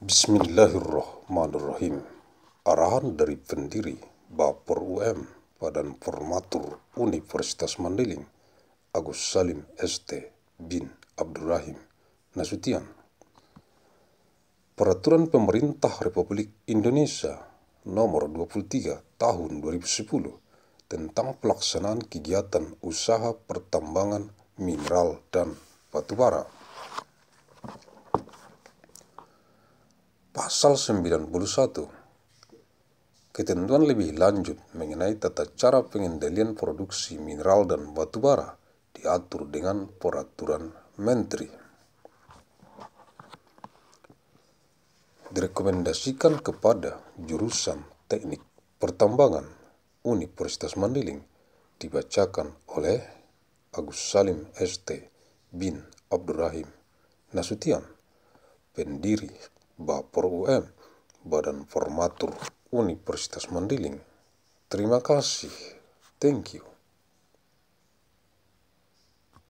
Bismillahirrahmanirrahim. Arahan dari pendiri Bapor UM Badan Formatur Universitas Mandailing Agus Salim ST bin Abdurrahim Nasution. Peraturan Pemerintah Republik Indonesia Nomor 23 Tahun 2010 tentang pelaksanaan kegiatan usaha pertambangan mineral dan batu bara. pasal 91. Ketentuan lebih lanjut mengenai tata cara pengendalian produksi mineral dan batu bara diatur dengan peraturan menteri. Direkomendasikan kepada jurusan teknik pertambangan Universitas Mandailing dibacakan oleh Agus Salim ST bin Abdurrahim Nasution, pendiri Baper UM, Badan Formatur Universitas Mandiling. Terima kasih. Thank you.